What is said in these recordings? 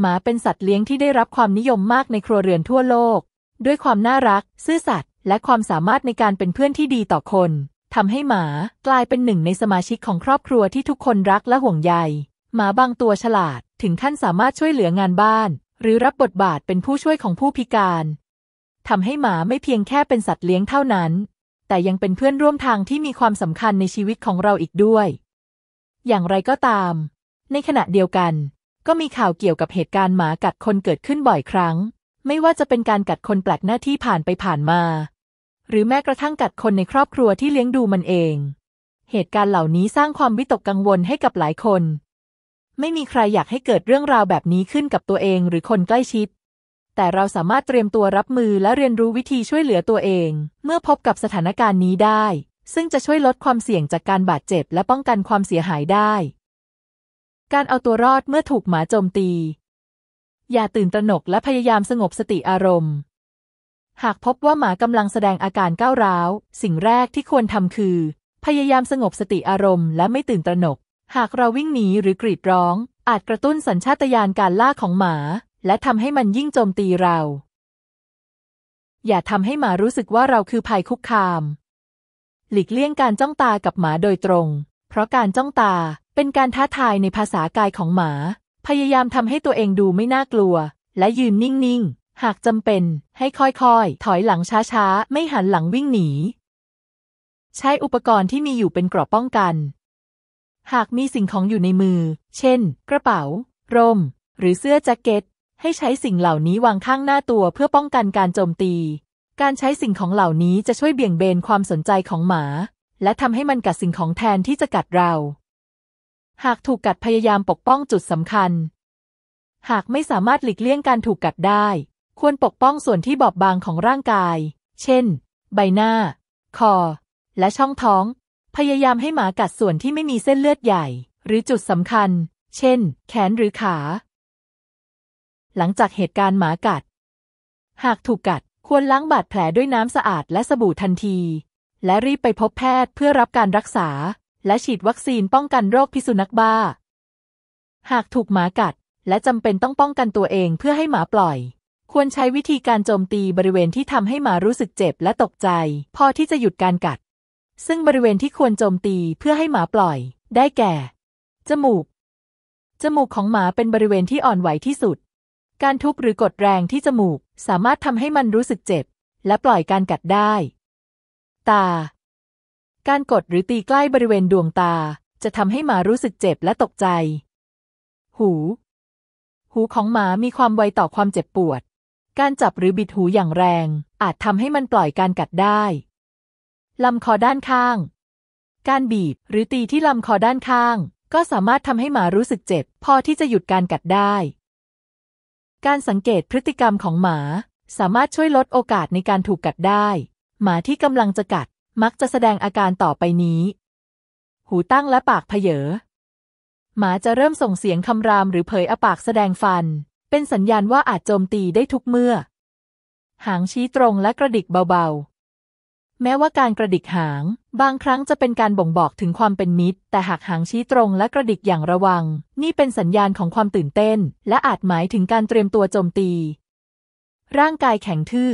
หมาเป็นสัตว์เลี้ยงที่ได้รับความนิยมมากในครัวเรือนทั่วโลก ด้วยความน่ารัก ซื่อสัตย์และความสามารถในการเป็นเพื่อนที่ดีต่อคน ทำให้หมากลายเป็นหนึ่งในสมาชิกของครอบครัวที่ทุกคนรักและห่วงใยหมาบางตัวฉลาดถึงขั้นสามารถช่วยเหลืองานบ้าน หรือรับบทบาทเป็นผู้ช่วยของผู้พิการ ทำให้หมาไม่เพียงแค่เป็นสัตว์เลี้ยงเท่านั้น แต่ยังเป็นเพื่อนร่วมทางที่มีความสำคัญในชีวิตของเราอีกด้วย อย่างไรก็ตาม ในขณะเดียวกันก็มีข่าวเกี่ยวกับเหตุการณ์หมากัดคนเกิดขึ้นบ่อยครั้ง ไม่ว่าจะเป็นการกัดคนแปลกหน้าที่ผ่านไปผ่านมา หรือแม้กระทั่งกัดคนในครอบครัวที่เลี้ยงดูมันเอง เหตุการณ์เหล่านี้สร้างความวิตกกังวลให้กับหลายคน ไม่มีใครอยากให้เกิดเรื่องราวแบบนี้ขึ้นกับตัวเองหรือคนใกล้ชิด แต่เราสามารถเตรียมตัวรับมือและเรียนรู้วิธีช่วยเหลือตัวเอง เมื่อพบกับสถานการณ์นี้ได้ ซึ่งจะช่วยลดความเสี่ยงจากการบาดเจ็บ และป้องกันความเสียหายได้การเอาตัวรอดเมื่อถูกหมาโจมตี อย่าตื่นตระหนกและพยายามสงบสติอารมณ์ หากพบว่าหมากำลังแสดงอาการก้าวร้าว สิ่งแรกที่ควรทำคือ พยายามสงบสติอารมณ์และไม่ตื่นตระหนก หากเราวิ่งหนีหรือกรีดร้อง อาจกระตุ้นสัญชาตญาณการล่าของหมา และทำให้มันยิ่งโจมตีเรา อย่าทำให้หมารู้สึกว่าเราคือภัยคุกคาม หลีกเลี่ยงการจ้องตากับหมาโดยตรงเพราะการจ้องตาเป็นการท้าทายในภาษากายของหมา พยายามทำให้ตัวเองดูไม่น่ากลัว และยืนนิ่งๆ หากจำเป็นให้ค่อยๆ ถอยหลังช้าๆ ไม่หันหลังวิ่งหนีใช้อุปกรณ์ที่มีอยู่เป็นกรอบป้องกัน หากมีสิ่งของอยู่ในมือ เช่น กระเป๋าร่มหรือเสื้อแจ็คเก็ต ให้ใช้สิ่งเหล่านี้วางข้างหน้าตัวเพื่อป้องกันการโจมตี การใช้สิ่งของเหล่านี้จะช่วยเบี่ยงเบนความสนใจของหมาและทำให้มันกัดสิ่งของแทนที่จะกัดเรา หากถูกกัดพยายามปกป้องจุดสำคัญ หากไม่สามารถหลีกเลี่ยงการถูกกัดได้ ควรปกป้องส่วนที่บอบบางของร่างกาย เช่น ใบหน้า คอ และช่องท้อง พยายามให้หมากัดส่วนที่ไม่มีเส้นเลือดใหญ่ หรือจุดสำคัญ เช่น แขนหรือขา หลังจากเหตุการณ์หมากัด หากถูกกัดควรล้างบาดแผลด้วยน้ำสะอาดและสบู่ทันทีและรีบไปพบแพทย์เพื่อรับการรักษา และฉีดวัคซีนป้องกันโรคพิษสุนัขบ้า หากถูกหมากัด และจำเป็นต้องป้องกันตัวเองเพื่อให้หมาปล่อย ควรใช้วิธีการโจมตีบริเวณที่ทำให้หมารู้สึกเจ็บและตกใจ พอที่จะหยุดการกัด ซึ่งบริเวณที่ควรโจมตีเพื่อให้หมาปล่อย ได้แก่ จมูก จมูกของหมาเป็นบริเวณที่อ่อนไหวที่สุด การทุบหรือกดแรงที่จมูกสามารถทำให้มันรู้สึกเจ็บ และปล่อยการกัดได้ตา การกดหรือตีใกล้บริเวณดวงตา จะทำให้หมารู้สึกเจ็บและตกใจ หู หูของหมามีความไวต่อความเจ็บปวด การจับหรือบิดหูอย่างแรง อาจทำให้มันปล่อยการกัดได้ ลำคอด้านข้าง การบีบหรือตีที่ลำคอด้านข้าง ก็สามารถทำให้หมารู้สึกเจ็บ พอที่จะหยุดการกัดได้ การสังเกตพฤติกรรมของหมาสามารถช่วยลดโอกาสในการถูกกัดได้หมาที่กำลังจะกัดมักจะแสดงอาการต่อไปนี้ หูตั้งและปากเพเยอหมาจะเริ่มส่งเสียงคำรามหรือเผยอปากแสดงฟัน เป็นสัญญาณว่าอาจโจมตีได้ทุกเมื่อ หางชี้ตรงและกระดิกเบาๆ แม้ว่าการกระดิกหาง บางครั้งจะเป็นการบ่งบอกถึงความเป็นมิตร แต่หากหางชี้ตรงและกระดิกอย่างระวัง นี่เป็นสัญญาณของความตื่นเต้น และอาจหมายถึงการเตรียมตัวโจมตี ร่างกายแข็งทื่อ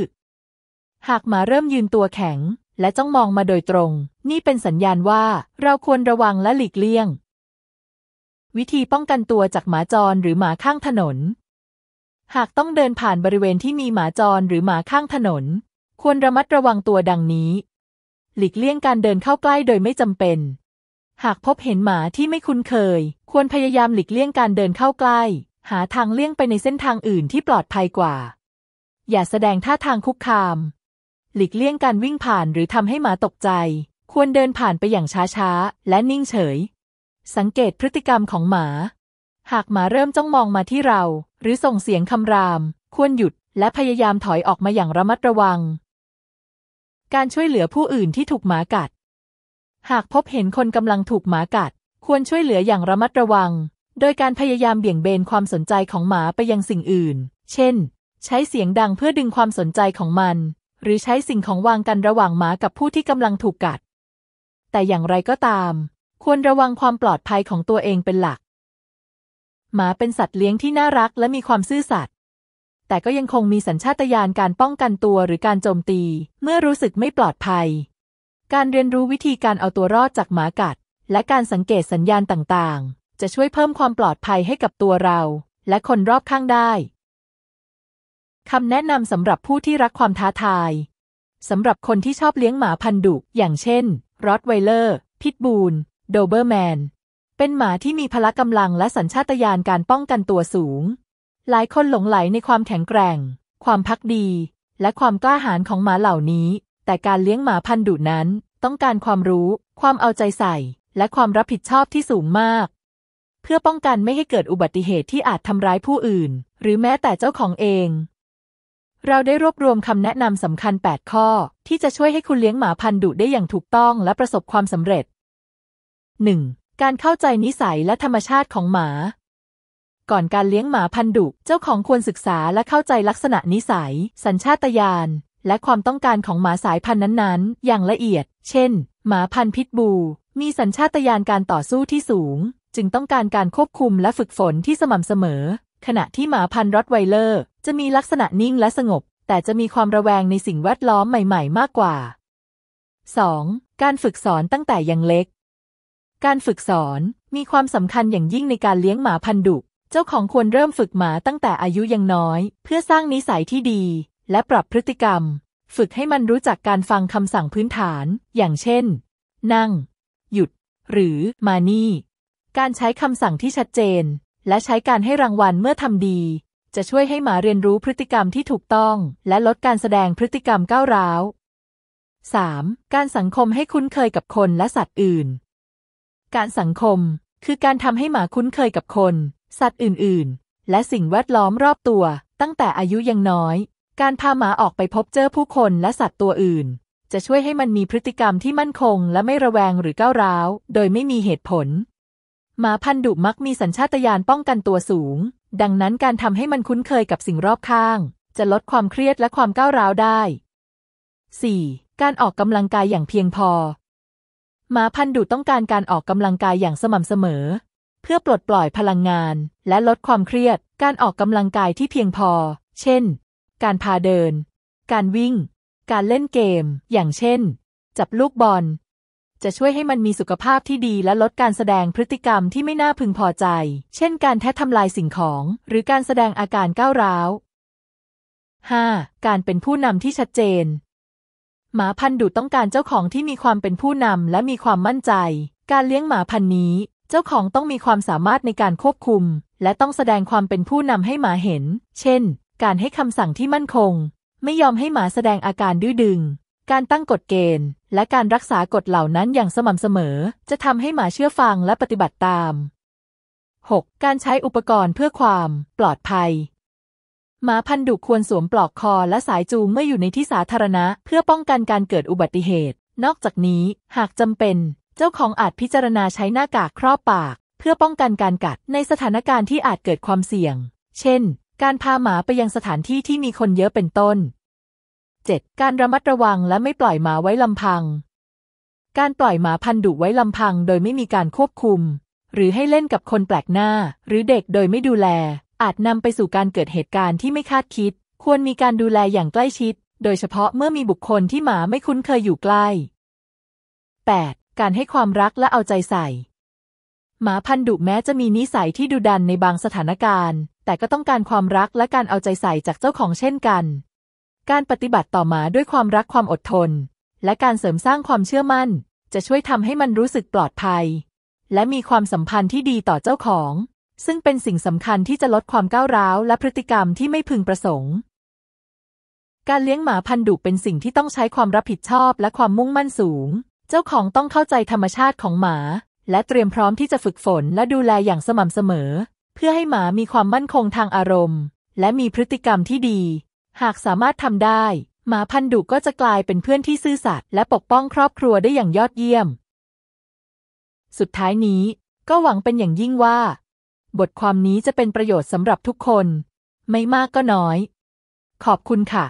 หากหมาเริ่มยืนตัวแข็ง และจ้องมองมาโดยตรง นี่เป็นสัญญาณว่าเราควรระวังและหลีกเลี่ยง วิธีป้องกันตัวจากหมาจรหรือหมาข้างถนน หากต้องเดินผ่านบริเวณที่มีหมาจรหรือหมาข้างถนน ควรระมัดระวังตัวดังนี้ หลีกเลี่ยงการเดินเข้าใกล้โดยไม่จำเป็น หากพบเห็นหมาที่ไม่คุ้นเคย ควรพยายามหลีกเลี่ยงการเดินเข้าใกล้ หาทางเลี่ยงไปในเส้นทางอื่นที่ปลอดภัยกว่า อย่าแสดงท่าทางคุกคามหลีกเลี่ยงการวิ่งผ่านหรือทำให้หมาตกใจ ควรเดินผ่านไปอย่างช้าๆและนิ่งเฉย สังเกตพฤติกรรมของหมา หากหมาเริ่มจ้องมองมาที่เรา หรือส่งเสียงคำราม ควรหยุดและพยายามถอยออกมาอย่างระมัดระวัง การช่วยเหลือผู้อื่นที่ถูกหมากัด หากพบเห็นคนกำลังถูกหมากัด ควรช่วยเหลืออย่างระมัดระวัง โดยการพยายามเบี่ยงเบนความสนใจของหมาไปยังสิ่งอื่น เช่น ใช้เสียงดังเพื่อดึงความสนใจของมันหรือใช้สิ่งของวางกันระหว่างหมากับผู้ที่กำลังถูกกัด แต่อย่างไรก็ตาม ควรระวังความปลอดภัยของตัวเองเป็นหลัก หมาเป็นสัตว์เลี้ยงที่น่ารักและมีความซื่อสัตย์ แต่ก็ยังคงมีสัญชาตญาณการป้องกันตัวหรือการโจมตี เมื่อรู้สึกไม่ปลอดภัย การเรียนรู้วิธีการเอาตัวรอดจากหมากัด และการสังเกตสัญญาณต่างๆ จะช่วยเพิ่มความปลอดภัยให้กับตัวเรา และคนรอบข้างได้คำแนะนำสำหรับผู้ที่รักความท้าทายสำหรับคนที่ชอบเลี้ยงหมาพันธุ์ดุ อย่างเช่นรอตไวเลอร์ พิทบูล โดเบอร์แมน เป็นหมาที่มีพละกำลังและสัญชาตญาณการป้องกันตัวสูง หลายคนหลงไหลในความแข็งแกร่ง ความพักดี และความกล้าหาญของหมาเหล่านี้ แต่การเลี้ยงหมาพันธุ์ดุนั้น ต้องการความรู้ ความเอาใจใส่ และความรับผิดชอบที่สูงมาก เพื่อป้องกันไม่ให้เกิดอุบัติเหตุที่อาจทำร้ายผู้อื่น หรือแม้แต่เจ้าของเองเราได้รวบรวมคำแนะนำสำคัญ 8 ข้อ ที่จะช่วยให้คุณเลี้ยงหมาพันธุ์ดุได้อย่างถูกต้องและประสบความสำเร็จ 1. การเข้าใจนิสัยและธรรมชาติของหมา ก่อนการเลี้ยงหมาพันธุ์ดุ เจ้าของควรศึกษาและเข้าใจลักษณะนิสัย สัญชาตญาณ และความต้องการของหมาสายพันธุ์นั้นๆ อย่างละเอียด เช่น หมาพันธุ์พิทบู มีสัญชาตญาณการต่อสู้ที่สูง จึงต้องการการควบคุมและฝึกฝนที่สม่ำเสมอ ขณะที่หมาพันธุ์รอตไวเลอร์จะมีลักษณะนิ่งและสงบ แต่จะมีความระแวงในสิ่งแวดล้อมใหม่ ๆ มากกว่า 2. การฝึกสอนตั้งแต่ยังเล็ก การฝึกสอนมีความสำคัญอย่างยิ่งในการเลี้ยงหมาพันธุ์ดุ เจ้าของควรเริ่มฝึกหมาตั้งแต่อายุยังน้อย เพื่อสร้างนิสัยที่ดี และปรับพฤติกรรม ฝึกให้มันรู้จักการฟังคำสั่งพื้นฐาน อย่างเช่น นั่ง หยุด หรือ มานี่ การใช้คำสั่งที่ชัดเจน และใช้การให้รางวัลเมื่อทำดีจะช่วยให้หมาเรียนรู้พฤติกรรมที่ถูกต้อง และลดการแสดงพฤติกรรมก้าวร้าว 3. การสังคมให้คุ้นเคยกับคนและสัตว์อื่น การสังคมคือการทำให้หมาคุ้นเคยกับคน สัตว์อื่นๆ และสิ่งแวดล้อมรอบตัว ตั้งแต่อายุยังน้อย การพาหมาออกไปพบเจอผู้คนและสัตว์ตัวอื่น จะช่วยให้มันมีพฤติกรรมที่มั่นคง และไม่ระแวงหรือก้าวร้าวโดยไม่มีเหตุผล หมาพันธุ์ดุมักมีสัญชาตญาณป้องกันตัวสูงดังนั้นการทำให้มันคุ้นเคยกับสิ่งรอบข้าง จะลดความเครียดและความก้าวร้าวได้ 4. การออกกำลังกายอย่างเพียงพอหมาพันธุ์ดุต้องการการออกกำลังกายอย่างสม่ำเสมอ เพื่อปลดปล่อยพลังงานและลดความเครียด การออกกำลังกายที่เพียงพอ เช่น การพาเดิน การวิ่ง การเล่นเกม อย่างเช่น จับลูกบอลจะช่วยให้มันมีสุขภาพที่ดีและลดการแสดงพฤติกรรมที่ไม่น่าพึงพอใจ เช่น การแทะทำลายสิ่งของ หรือการแสดงอาการก้าวร้าว 5. การเป็นผู้นำที่ชัดเจน หมาพันธุ์ดุต้องการเจ้าของที่มีความเป็นผู้นำและมีความมั่นใจ การเลี้ยงหมาพันธุ์นี้ เจ้าของต้องมีความสามารถในการควบคุม และต้องแสดงความเป็นผู้นำให้หมาเห็น เช่น การให้คำสั่งที่มั่นคง ไม่ยอมให้หมาแสดงอาการดื้อดึง การตั้งกฎเกณฑ์และการรักษากฎเหล่านั้นอย่างสม่ำเสมอ จะทำให้หมาเชื่อฟังและปฏิบัติตาม 6. การใช้อุปกรณ์เพื่อความปลอดภัย หมาพันธุ์ดุควรสวมปลอกคอและสายจูงเมื่ออยู่ในที่สาธารณะเพื่อป้องกันการเกิดอุบัติเหตุ นอกจากนี้หากจำเป็น เจ้าของอาจพิจารณาใช้หน้ากากครอบปาก เพื่อป้องกันการกัดในสถานการณ์ที่อาจเกิดความเสี่ยง เช่น การพาหมาไปยังสถานที่ที่มีคนเยอะเป็นต้น 7. การระมัดระวังและไม่ปล่อยหมาไว้ลำพัง การปล่อยหมาพันดุไว้ลำพังโดยไม่มีการควบคุม หรือให้เล่นกับคนแปลกหน้า หรือเด็กโดยไม่ดูแล อาจนำไปสู่การเกิดเหตุการณ์ที่ไม่คาดคิด ควรมีการดูแลอย่างใกล้ชิด โดยเฉพาะเมื่อมีบุคคลที่หมาไม่คุ้นเคยอยู่ใกล้ 8. การให้ความรักและเอาใจใส่ หมาพันดุแม้จะมีนิสัยที่ดุดันในบางสถานการณ์ แต่ก็ต้องการความรักและการเอาใจใส่จากเจ้าของเช่นกันการปฏิบัติต่อหมาด้วยความรักความอดทน และการเสริมสร้างความเชื่อมั่น จะช่วยทำให้มันรู้สึกปลอดภัย และมีความสัมพันธ์ที่ดีต่อเจ้าของ ซึ่งเป็นสิ่งสำคัญที่จะลดความก้าวร้าวและพฤติกรรมที่ไม่พึงประสงค์ การเลี้ยงหมาพันธุ์ดุเป็นสิ่งที่ต้องใช้ความรับผิดชอบและความมุ่งมั่นสูง เจ้าของต้องเข้าใจธรรมชาติของหมา และเตรียมพร้อมที่จะฝึกฝนและดูแลอย่างสม่ำเสมอ เพื่อให้หมามีความมั่นคงทางอารมณ์ และมีพฤติกรรมที่ดีหากสามารถทำได้หมาพันธุ์ดุก็จะกลายเป็นเพื่อนที่ซื่อสัตย์และปกป้องครอบครัวได้อย่างยอดเยี่ยม สุดท้ายนี้ก็หวังเป็นอย่างยิ่งว่า บทความนี้จะเป็นประโยชน์สำหรับทุกคน ไม่มากก็น้อย ขอบคุณค่ะ